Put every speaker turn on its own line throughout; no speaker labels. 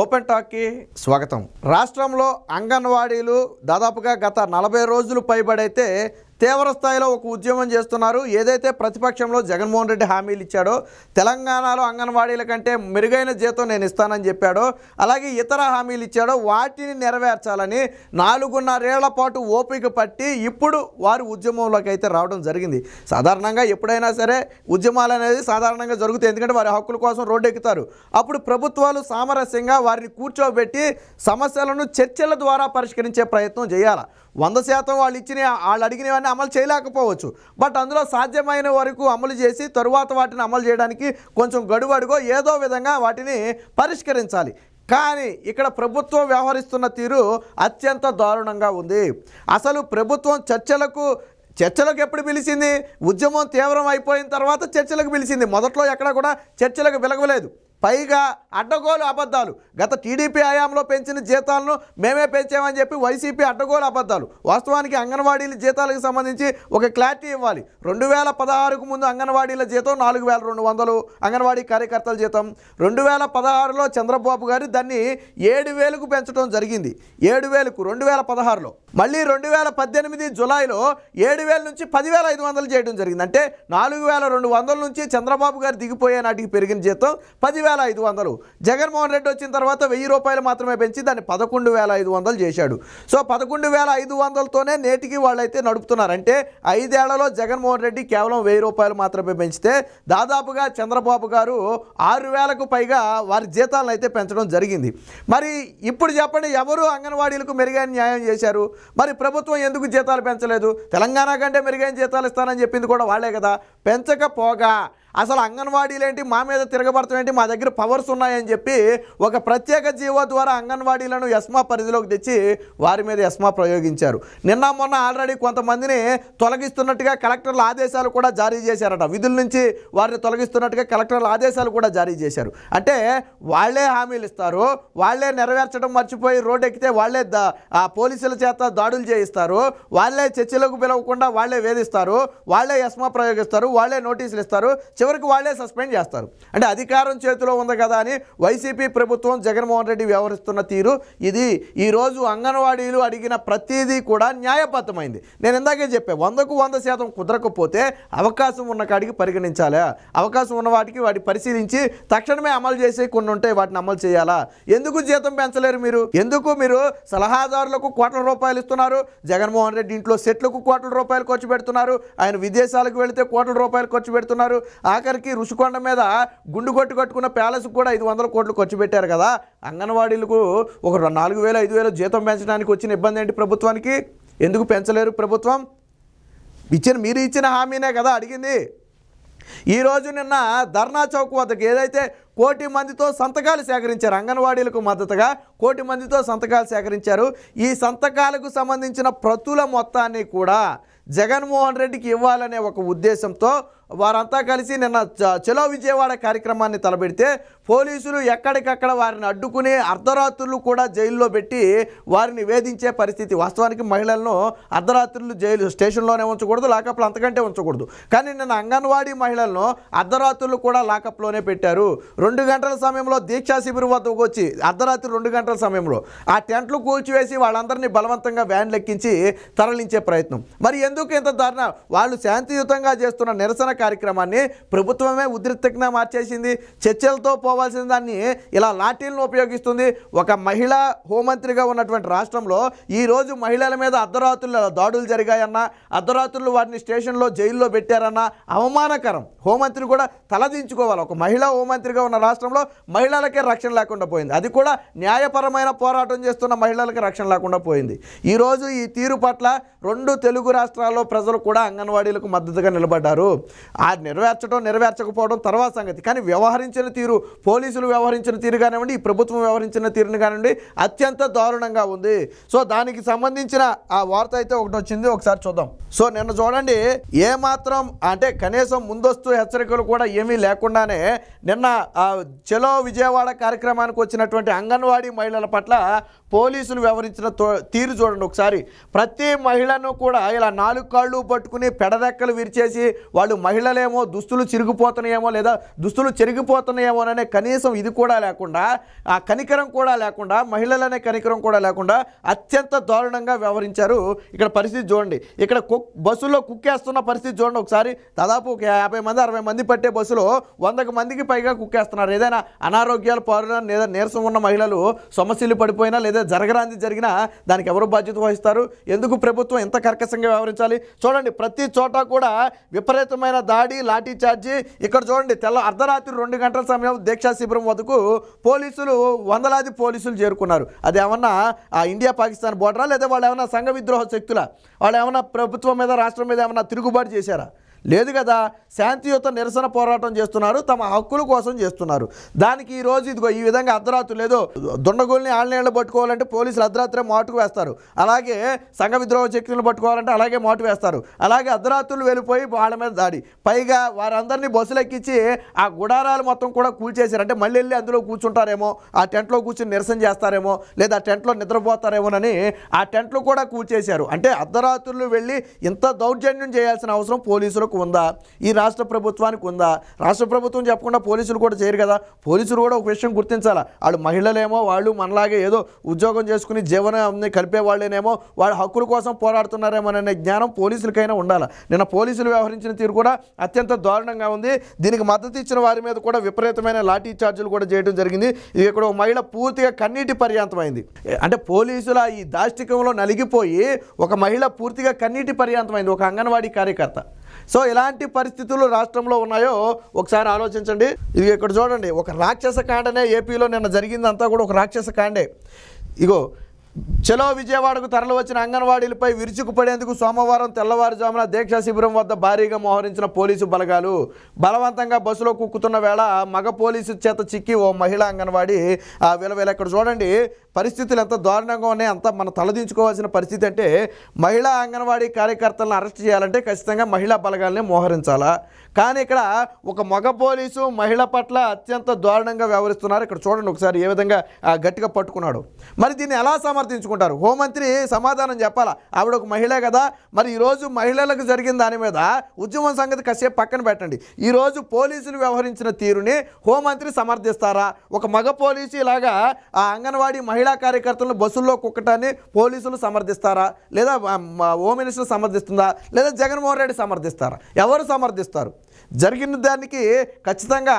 open టాక్కి స్వాగతం రాష్ట్రంలో అంగన్వాడీలు దాదాపుగా గత నలభై రోజులు పైబడైతే తీవ్ర స్థాయిలో ఒక ఉద్యమం చేస్తున్నారు ఏదైతే ప్రతిపక్షంలో జగన్మోహన్ రెడ్డి హామీలు ఇచ్చాడో తెలంగాణలో అంగన్వాడీల కంటే మెరుగైన జీతం నేను ఇస్తానని చెప్పాడో అలాగే ఇతర హామీలు ఇచ్చాడో వాటిని నెరవేర్చాలని నాలుగున్నరేళ్ల పాటు ఓపిక పట్టి ఇప్పుడు వారు ఉద్యమంలోకి అయితే రావడం జరిగింది సాధారణంగా ఎప్పుడైనా సరే ఉద్యమాలు అనేది సాధారణంగా జరుగుతాయి ఎందుకంటే వారి హక్కుల కోసం రోడ్డు ఎక్కుతారు అప్పుడు ప్రభుత్వాలు సామరస్యంగా వారిని కూర్చోబెట్టి సమస్యలను చర్చల ద్వారా పరిష్కరించే ప్రయత్నం చేయాలి వంద శాతం వాళ్ళు ఇచ్చిన వాళ్ళు అడిగినవన్నీ వాటిని అమలు చేయలేకపోవచ్చు బట్ అందులో సాధ్యమైన వరకు అమలు చేసి తరువాత వాటిని అమలు చేయడానికి కొంచెం గడువు ఏదో విధంగా వాటిని పరిష్కరించాలి కానీ ఇక్కడ ప్రభుత్వం వ్యవహరిస్తున్న తీరు అత్యంత దారుణంగా ఉంది అసలు ప్రభుత్వం చర్చలకు చర్చలకు ఎప్పుడు పిలిచింది ఉద్యమం తీవ్రం అయిపోయిన తర్వాత చర్చలకు పిలిచింది మొదట్లో ఎక్కడ కూడా చర్చలకు వెలగలేదు పైగా అడ్డగోలు అబద్ధాలు గత టీడీపీ హయాంలో పెంచిన జీతాలను మేమే పెంచామని చెప్పి వైసీపీ అడ్డగోలు అబద్ధాలు వాస్తవానికి అంగన్వాడీల జీతాలకు సంబంధించి ఒక క్లారిటీ ఇవ్వాలి రెండు వేల పదహారుకు ముందు అంగన్వాడీల జీతం నాలుగు వేల రెండు వందలు అంగన్వాడీ కార్యకర్తల జీతం రెండు వేల పదహారులో చంద్రబాబు గారు దాన్ని ఏడు వేలకు పెంచడం జరిగింది ఏడు వేలకు రెండు వేల పదహారులో మళ్ళీ రెండు వేల పద్దెనిమిది జులైలో ఏడు వేల నుంచి పదివేల ఐదు వందలు చేయడం జరిగింది అంటే నాలుగు వేల రెండు వందల నుంచి చంద్రబాబు గారు దిగిపోయే నాటికి పెరిగిన జీతం పదివేల ఐదు వందలు జగన్మోహన్ రెడ్డి వచ్చిన తర్వాత వెయ్యి రూపాయలు మాత్రమే పెంచి దాన్ని పదకొండు వేల ఐదు వందలు చేశాడు సో పదకొండు వేల ఐదు వందలతోనే నేటికి వాళ్ళైతే నడుపుతున్నారంటే ఐదేళ్లలో జగన్మోహన్ రెడ్డి కేవలం వెయ్యి రూపాయలు మాత్రమే పెంచితే దాదాపుగా చంద్రబాబు గారు ఆరు వేలకు పైగా వారి జీతాలను అయితే పెంచడం జరిగింది మరి ఇప్పుడు చెప్పండి ఎవరు అంగన్వాడీలకు మెరుగైన న్యాయం చేశారు మరి ప్రభుత్వం ఎందుకు జీతాలు పెంచలేదు తెలంగాణ కంటే మెరుగైన జీతాలు ఇస్తానని చెప్పింది కూడా వాళ్లే కదా పెంచకపోగా అసలు ఏంటి మా మీద తిరగబడతామేంటి మా దగ్గర పవర్స్ ఉన్నాయని చెప్పి ఒక ప్రత్యేక జీవో ద్వారా అంగన్వాడీలను ఎస్మా పరిధిలోకి తెచ్చి వారి మీద ఎస్మా ప్రయోగించారు నిన్న మొన్న ఆల్రెడీ కొంతమందిని తొలగిస్తున్నట్టుగా కలెక్టర్ల ఆదేశాలు కూడా జారీ చేశారట విధుల నుంచి వారిని తొలగిస్తున్నట్టుగా కలెక్టర్ల ఆదేశాలు కూడా జారీ చేశారు అంటే వాళ్లే హామీలు ఇస్తారు వాళ్లే నెరవేర్చడం మర్చిపోయి రోడ్ ఎక్కితే వాళ్లే ఆ పోలీసుల చేత దాడులు చేయిస్తారు వాళ్లే చర్చలకు పిలవకుండా వాళ్లే వేధిస్తారు వాళ్లే ఎస్మా ప్రయోగిస్తారు వాళ్లే నోటీసులు ఇస్తారు చివరికి వాళ్లే సస్పెండ్ చేస్తారు అంటే అధికారం చేతిలో ఉంది కదా అని వైసీపీ ప్రభుత్వం జగన్మోహన్ రెడ్డి వ్యవహరిస్తున్న తీరు ఇది ఈరోజు అంగన్వాడీలు అడిగిన ప్రతిదీ కూడా న్యాయబద్ధమైంది నేను ఇందాకే చెప్పాను వందకు వంద శాతం కుదరకపోతే అవకాశం ఉన్న కాడికి పరిగణించాలా అవకాశం ఉన్న వాటికి వాటి పరిశీలించి తక్షణమే అమలు చేసే కొన్ని ఉంటాయి వాటిని అమలు చేయాలా ఎందుకు జీతం పెంచలేరు మీరు ఎందుకు మీరు సలహాదారులకు కోట్ల రూపాయలు ఇస్తున్నారు జగన్మోహన్ రెడ్డి ఇంట్లో సెట్లకు కోట్ల రూపాయలు ఖర్చు పెడుతున్నారు ఆయన విదేశాలకు వెళితే కోట్ల రూపాయలు ఖర్చు పెడుతున్నారు ఆఖరికి ఋషికొండ మీద గుండు కొట్టు కట్టుకున్న ప్యాలెస్కి కూడా ఐదు వందల కోట్లు ఖర్చు పెట్టారు కదా అంగన్వాడీలకు ఒక నాలుగు వేలు ఐదు వేలు జీతం పెంచడానికి వచ్చిన ఇబ్బంది ఏంటి ప్రభుత్వానికి ఎందుకు పెంచలేరు ప్రభుత్వం ఇచ్చిన మీరు ఇచ్చిన హామీనే కదా అడిగింది ఈరోజు నిన్న ధర్నా చౌక్ వద్దకు ఏదైతే కోటి మందితో సంతకాలు సేకరించారు అంగన్వాడీలకు మద్దతుగా కోటి మందితో సంతకాలు సేకరించారు ఈ సంతకాలకు సంబంధించిన ప్రతుల మొత్తాన్ని కూడా జగన్మోహన్ రెడ్డికి ఇవ్వాలనే ఒక ఉద్దేశంతో వారంతా కలిసి నిన్న చలో విజయవాడ కార్యక్రమాన్ని తలబెడితే పోలీసులు ఎక్కడికక్కడ వారిని అడ్డుకుని అర్ధరాత్రులు కూడా జైల్లో పెట్టి వారిని వేధించే పరిస్థితి వాస్తవానికి మహిళలను అర్ధరాత్రులు జైలు స్టేషన్లోనే ఉంచకూడదు లాకప్లో అంతకంటే ఉంచకూడదు కానీ నిన్న అంగన్వాడీ మహిళలను అర్ధరాత్రులు కూడా లాకప్లోనే పెట్టారు రెండు గంటల సమయంలో దీక్షా శిబిరం వద్దకు వచ్చి అర్ధరాత్రి రెండు గంటల సమయంలో ఆ టెంట్లు కూల్చివేసి వాళ్ళందరినీ బలవంతంగా వ్యాన్ లెక్కించి తరలించే ప్రయత్నం మరి ఎందుకు ఇంత ధారణ వాళ్ళు శాంతియుతంగా చేస్తున్న నిరసన కార్యక్రమాన్ని ప్రభుత్వమే ఉద్రిక్తంగా మార్చేసింది చర్చలతో పోవాల్సిన దాన్ని ఇలా లాఠీలను ఉపయోగిస్తుంది ఒక మహిళా హోంమంత్రిగా ఉన్నటువంటి రాష్ట్రంలో ఈరోజు మహిళల మీద అర్ధరాత్రులు దాడులు జరిగాయన్నా అర్ధరాత్రులు వారిని స్టేషన్లో జైల్లో పెట్టారన్నా అవమానకరం హోంమంత్రి కూడా తలదించుకోవాలి ఒక మహిళా హోంమంత్రిగా ఉన్న రాష్ట్రంలో మహిళలకే రక్షణ లేకుండా పోయింది అది కూడా న్యాయపరమైన పోరాటం చేస్తున్న మహిళలకి రక్షణ లేకుండా పోయింది ఈరోజు ఈ తీరు పట్ల రెండు తెలుగు రాష్ట్రాల్లో ప్రజలు కూడా అంగన్వాడీలకు మద్దతుగా నిలబడ్డారు ఆ నెరవేర్చడం నెరవేర్చకపోవడం తర్వాత సంగతి కానీ వ్యవహరించిన తీరు పోలీసులు వ్యవహరించిన తీరు కానివ్వండి ఈ ప్రభుత్వం వ్యవహరించిన తీరుని కానివ్వండి అత్యంత దారుణంగా ఉంది సో దానికి సంబంధించిన ఆ వార్త అయితే ఒకటి వచ్చింది ఒకసారి చూద్దాం సో నిన్న చూడండి ఏమాత్రం అంటే కనీసం ముందస్తు హెచ్చరికలు కూడా ఏమీ లేకుండానే నిన్న చలో విజయవాడ కార్యక్రమానికి వచ్చినటువంటి అంగన్వాడీ మహిళల పట్ల పోలీసులు వ్యవహరించిన తీరు చూడండి ఒకసారి ప్రతి మహిళను కూడా ఇలా నాలుగు కాళ్ళు పట్టుకుని పెడదెక్కలు విరిచేసి వాళ్ళు మహిళలేమో దుస్తులు చిరిగిపోతున్నాయేమో లేదా దుస్తులు చెరిగిపోతున్నాయేమో అనే కనీసం ఇది కూడా లేకుండా ఆ కనికరం కూడా లేకుండా మహిళలనే కనికరం కూడా లేకుండా అత్యంత దారుణంగా వ్యవహరించారు ఇక్కడ పరిస్థితి చూడండి ఇక్కడ కుక్ బస్సులో కుక్కేస్తున్న పరిస్థితి చూడండి ఒకసారి దాదాపు ఒక యాభై మంది అరవై మంది పట్టే బస్సులో వందకు మందికి పైగా కుక్కేస్తున్నారు ఏదైనా అనారోగ్యాలు పారు లేదా నీరసం ఉన్న మహిళలు సమస్యలు పడిపోయినా లేదా ఏదో జరగరాంది జరిగినా దానికి ఎవరు బాధ్యత వహిస్తారు ఎందుకు ప్రభుత్వం ఎంత కర్కశంగా వ్యవహరించాలి చూడండి ప్రతి చోట కూడా విపరీతమైన దాడి లాఠీ ఛార్జీ ఇక్కడ చూడండి తెల్ల అర్ధరాత్రి రెండు గంటల సమయం దీక్షా శిబిరం వద్దకు పోలీసులు వందలాది పోలీసులు చేరుకున్నారు అది ఏమన్నా ఆ ఇండియా పాకిస్తాన్ బోర్డరా లేదా వాళ్ళు ఏమన్నా సంఘ విద్రోహ శక్తుల వాళ్ళు ఏమన్నా ప్రభుత్వం మీద రాష్ట్రం మీద ఏమన్నా తిరుగుబాటు చేశారా లేదు కదా శాంతియుత నిరసన పోరాటం చేస్తున్నారు తమ హక్కుల కోసం చేస్తున్నారు దానికి ఈ రోజు ఇదిగో ఈ విధంగా అర్ధరాత్రు లేదు దొండగోల్ని ఆన్లైన్లో పట్టుకోవాలంటే పోలీసులు అర్ధరాత్రే మాటుకు వేస్తారు అలాగే సంఘ విద్రోహ శక్తులను పట్టుకోవాలంటే అలాగే మాటు వేస్తారు అలాగే అర్ధరాత్రులు వెళ్ళిపోయి వాళ్ళ మీద దాడి పైగా వారందరినీ బస్సులు ఎక్కించి ఆ గుడారాలు మొత్తం కూడా కూల్చేశారు అంటే మళ్ళీ వెళ్ళి అందులో కూర్చుంటారేమో ఆ టెంట్లో కూర్చుని నిరసన చేస్తారేమో లేదా టెంట్లో నిద్రపోతారేమోనని ఆ టెంట్లు కూడా కూల్చేశారు అంటే అర్ధరాత్రులు వెళ్ళి ఇంత దౌర్జన్యం చేయాల్సిన అవసరం పోలీసులకు ప్రభుత్వానికి ఉందా ఈ రాష్ట్ర ప్రభుత్వానికి ఉందా రాష్ట్ర ప్రభుత్వం చెప్పకుండా పోలీసులు కూడా చేయరు కదా పోలీసులు కూడా ఒక విషయం గుర్తించాలా వాళ్ళు మహిళలేమో వాళ్ళు మనలాగే ఏదో ఉద్యోగం చేసుకుని జీవనాన్ని కలిపే వాళ్ళేనేమో వాళ్ళ హక్కుల కోసం పోరాడుతున్నారేమో అనే జ్ఞానం పోలీసులకైనా ఉండాలి నిన్న పోలీసులు వ్యవహరించిన తీరు కూడా అత్యంత దారుణంగా ఉంది దీనికి మద్దతు ఇచ్చిన వారి మీద కూడా విపరీతమైన లాఠీ ఛార్జీలు కూడా చేయడం జరిగింది ఇది ఇక్కడ మహిళ పూర్తిగా కన్నీటి పర్యాంతమైంది అంటే పోలీసుల ఈ దాష్టికంలో నలిగిపోయి ఒక మహిళ పూర్తిగా కన్నీటి పర్యాంతమైంది ఒక అంగన్వాడీ కార్యకర్త సో ఎలాంటి పరిస్థితులు రాష్ట్రంలో ఉన్నాయో ఒకసారి ఆలోచించండి ఇది ఇక్కడ చూడండి ఒక రాక్షస కాండనే ఏపీలో నిన్న జరిగిందంతా కూడా ఒక రాక్షస కాండే ఇగో చెలో విజయవాడకు తరలివచ్చిన అంగన్వాడీలపై విరుచుకుపడేందుకు సోమవారం తెల్లవారుజామున దీక్షా శిబిరం వద్ద భారీగా మోహరించిన పోలీసు బలగాలు బలవంతంగా బస్సులో కుక్కుతున్న వేళ మగ పోలీసు చేత చిక్కి ఓ మహిళా అంగన్వాడీ ఆ విలవేళ ఇక్కడ చూడండి పరిస్థితులు ఎంత దారుణంగా ఉన్నాయి అంత మనం తలదించుకోవాల్సిన పరిస్థితి అంటే మహిళా అంగన్వాడీ కార్యకర్తలను అరెస్ట్ చేయాలంటే ఖచ్చితంగా మహిళా బలగాల్ని మోహరించాలా కానీ ఇక్కడ ఒక మగ పోలీసు మహిళ పట్ల అత్యంత దారుణంగా వ్యవహరిస్తున్నారు ఇక్కడ చూడండి ఒకసారి ఏ విధంగా గట్టిగా పట్టుకున్నాడు మరి దీన్ని ఎలా సమర్థ సమర్థించుకుంటారు హోంమంత్రి సమాధానం చెప్పాలా ఆవిడ ఒక మహిళ కదా మరి ఈరోజు మహిళలకు జరిగిన దాని మీద ఉద్యమం సంగతి కాసేపు పక్కన పెట్టండి ఈరోజు పోలీసులు వ్యవహరించిన తీరుని హోంమంత్రి సమర్థిస్తారా ఒక మగ పోలీసు ఇలాగా ఆ అంగన్వాడీ మహిళా కార్యకర్తలను బస్సుల్లో కుక్కటాన్ని పోలీసులు సమర్థిస్తారా లేదా హోమ్ మినిస్టర్ సమర్థిస్తుందా లేదా జగన్మోహన్ రెడ్డి సమర్థిస్తారా ఎవరు సమర్థిస్తారు జరిగిన దానికి ఖచ్చితంగా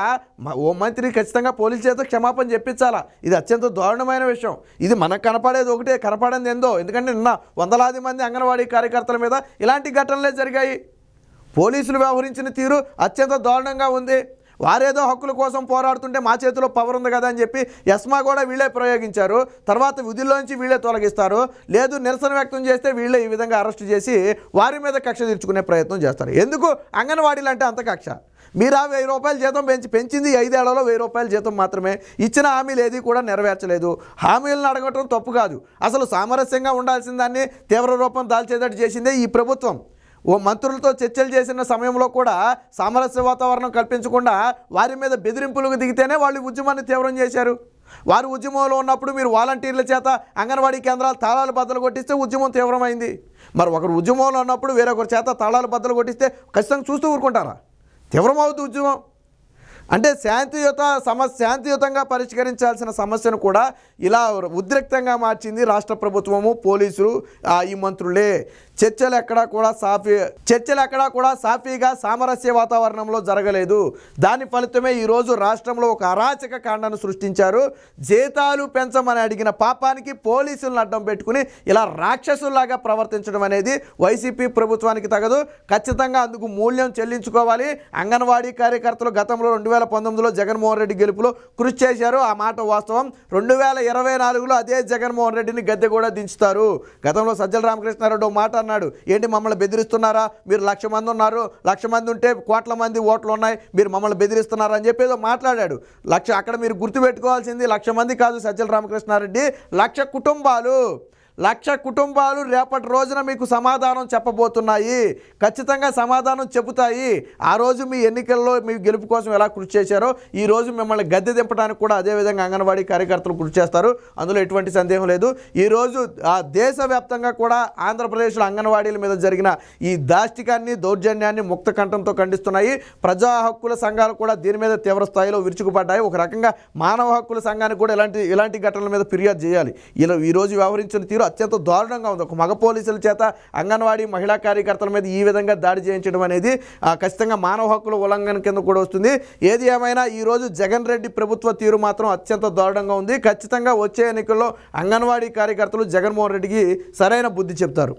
ఓ మంత్రి ఖచ్చితంగా పోలీసు చేత క్షమాపణ చెప్పించాలా ఇది అత్యంత దారుణమైన విషయం ఇది మనకు కనపడేది ఒకటే కనపడింది ఎందో ఎందుకంటే నిన్న వందలాది మంది అంగన్వాడీ కార్యకర్తల మీద ఇలాంటి ఘటనలే జరిగాయి పోలీసులు వ్యవహరించిన తీరు అత్యంత దారుణంగా ఉంది వారేదో హక్కుల కోసం పోరాడుతుంటే మా చేతిలో పవర్ ఉంది కదా అని చెప్పి ఎస్మా కూడా వీళ్ళే ప్రయోగించారు తర్వాత విధుల్లోంచి వీళ్ళే తొలగిస్తారు లేదు నిరసన వ్యక్తం చేస్తే వీళ్ళే ఈ విధంగా అరెస్ట్ చేసి వారి మీద కక్ష తీర్చుకునే ప్రయత్నం చేస్తారు ఎందుకు అంగన్వాడీలు అంటే అంత కక్ష మీరు ఆ వెయ్యి రూపాయలు జీతం పెంచి పెంచింది ఐదేళ్లలో వెయ్యి రూపాయల జీతం మాత్రమే ఇచ్చిన హామీలు ఏది కూడా నెరవేర్చలేదు హామీలను అడగటం తప్పు కాదు అసలు సామరస్యంగా ఉండాల్సిన దాన్ని తీవ్ర రూపం దాల్చేటట్టు చేసిందే ఈ ప్రభుత్వం ఓ మంత్రులతో చర్చలు చేసిన సమయంలో కూడా సామరస్య వాతావరణం కల్పించకుండా వారి మీద బెదిరింపులకు దిగితేనే వాళ్ళు ఉద్యమాన్ని తీవ్రం చేశారు వారు ఉద్యమంలో ఉన్నప్పుడు మీరు వాలంటీర్ల చేత అంగన్వాడీ కేంద్రాలు తాళాలు బద్దలు కొట్టిస్తే ఉద్యమం తీవ్రమైంది మరి ఒకరు ఉద్యమంలో ఉన్నప్పుడు వేరొకరి చేత తాళాలు బద్దలు కొట్టిస్తే ఖచ్చితంగా చూస్తూ ఊరుకుంటారా తీవ్రమవుతుంది ఉద్యమం అంటే శాంతియుత సమస్య శాంతియుతంగా పరిష్కరించాల్సిన సమస్యను కూడా ఇలా ఉద్రిక్తంగా మార్చింది రాష్ట్ర ప్రభుత్వము పోలీసులు ఈ మంత్రులే చర్చలు ఎక్కడా కూడా సాఫీ చర్చలు ఎక్కడా కూడా సాఫీగా సామరస్య వాతావరణంలో జరగలేదు దాని ఫలితమే ఈరోజు రాష్ట్రంలో ఒక అరాచక కాండను సృష్టించారు జీతాలు పెంచమని అడిగిన పాపానికి పోలీసులను అడ్డం పెట్టుకుని ఇలా రాక్షసుల్లాగా ప్రవర్తించడం అనేది వైసీపీ ప్రభుత్వానికి తగదు ఖచ్చితంగా అందుకు మూల్యం చెల్లించుకోవాలి అంగన్వాడీ కార్యకర్తలు గతంలో రెండు వేల పంతొమ్మిదిలో జగన్మోహన్ రెడ్డి గెలుపులో కృషి చేశారు ఆ మాట వాస్తవం రెండు వేల ఇరవై నాలుగులో అదే జగన్మోహన్ రెడ్డిని గద్దె కూడా దించుతారు గతంలో సజ్జల రామకృష్ణారెడ్డి మాట అన్నాడు ఏంటి మమ్మల్ని బెదిరిస్తున్నారా మీరు లక్ష మంది ఉన్నారు లక్ష మంది ఉంటే కోట్ల మంది ఓట్లు ఉన్నాయి మీరు మమ్మల్ని బెదిరిస్తున్నారా అని చెప్పి ఏదో మాట్లాడాడు లక్ష అక్కడ మీరు గుర్తుపెట్టుకోవాల్సింది లక్ష మంది కాదు సజ్జల రామకృష్ణారెడ్డి లక్ష కుటుంబాలు లక్ష కుటుంబాలు రేపటి రోజున మీకు సమాధానం చెప్పబోతున్నాయి ఖచ్చితంగా సమాధానం చెబుతాయి ఆ రోజు మీ ఎన్నికల్లో మీ గెలుపు కోసం ఎలా కృషి చేశారో ఈ రోజు మిమ్మల్ని గద్దె దింపడానికి కూడా అదేవిధంగా అంగన్వాడీ కార్యకర్తలు కృషి చేస్తారు అందులో ఎటువంటి సందేహం లేదు ఈరోజు ఆ దేశవ్యాప్తంగా కూడా ఆంధ్రప్రదేశ్లో అంగన్వాడీల మీద జరిగిన ఈ దాష్టికాన్ని దౌర్జన్యాన్ని ముక్త కంఠంతో ఖండిస్తున్నాయి ప్రజా హక్కుల సంఘాలు కూడా దీని మీద తీవ్ర స్థాయిలో విరుచుకుపడ్డాయి ఒక రకంగా మానవ హక్కుల సంఘానికి కూడా ఇలాంటి ఇలాంటి ఘటనల మీద ఫిర్యాదు చేయాలి ఇలా ఈరోజు వ్యవహరించిన తీరు అత్యంత దారుణంగా ఉంది ఒక మగ పోలీసుల చేత అంగన్వాడీ మహిళా కార్యకర్తల మీద ఈ విధంగా దాడి చేయించడం అనేది ఖచ్చితంగా మానవ హక్కుల ఉల్లంఘన కింద కూడా వస్తుంది ఏది ఏమైనా ఈరోజు జగన్ రెడ్డి ప్రభుత్వ తీరు మాత్రం అత్యంత దారుణంగా ఉంది ఖచ్చితంగా వచ్చే ఎన్నికల్లో అంగన్వాడీ కార్యకర్తలు జగన్మోహన్ రెడ్డికి సరైన బుద్ధి చెప్తారు